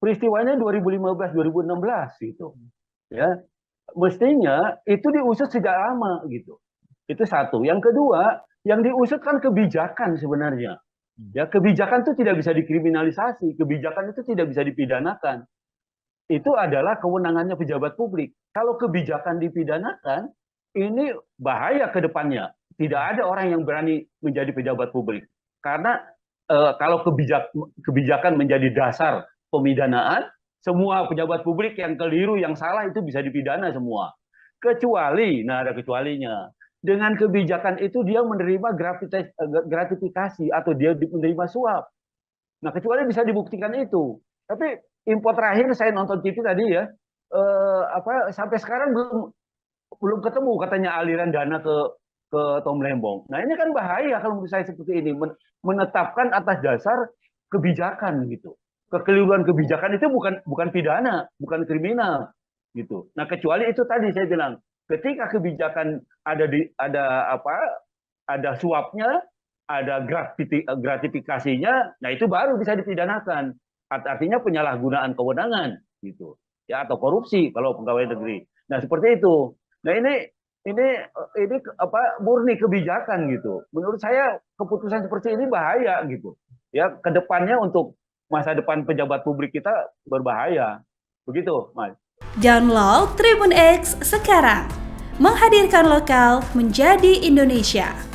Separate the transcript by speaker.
Speaker 1: peristiwanya 2015 2016 gitu ya mestinya itu diusut sejak lama gitu itu satu yang kedua yang diusut kan kebijakan sebenarnya hmm. ya kebijakan itu tidak bisa dikriminalisasi kebijakan itu tidak bisa dipidanakan itu adalah kewenangannya pejabat publik kalau kebijakan dipidanakan ini bahaya ke depannya tidak ada orang yang berani menjadi pejabat publik karena e, kalau kebijak, kebijakan menjadi dasar pemidanaan, semua pejabat publik yang keliru, yang salah itu bisa dipidana semua. Kecuali, nah ada kecualinya. Dengan kebijakan itu dia menerima eh, gratifikasi atau dia menerima suap. Nah kecuali bisa dibuktikan itu. Tapi impor terakhir saya nonton TV tadi ya, eh, apa sampai sekarang belum belum ketemu katanya aliran dana ke ke Tom Lembong. Nah ini kan bahaya kalau menurut saya seperti ini menetapkan atas dasar kebijakan gitu kekeliruan kebijakan itu bukan bukan pidana, bukan kriminal gitu. Nah, kecuali itu tadi saya bilang, ketika kebijakan ada di ada apa? ada suapnya, ada eh, gratifikasinya, nah itu baru bisa dipidanakan. Artinya penyalahgunaan kewenangan gitu. Ya atau korupsi kalau pegawai negeri. Nah, seperti itu. Nah, ini ini eh, ini apa murni kebijakan gitu. Menurut saya keputusan seperti ini bahaya gitu. Ya, kedepannya untuk masa depan pejabat publik kita berbahaya. Begitu, Mas.
Speaker 2: Download Tribun X sekarang. Menghadirkan lokal menjadi Indonesia.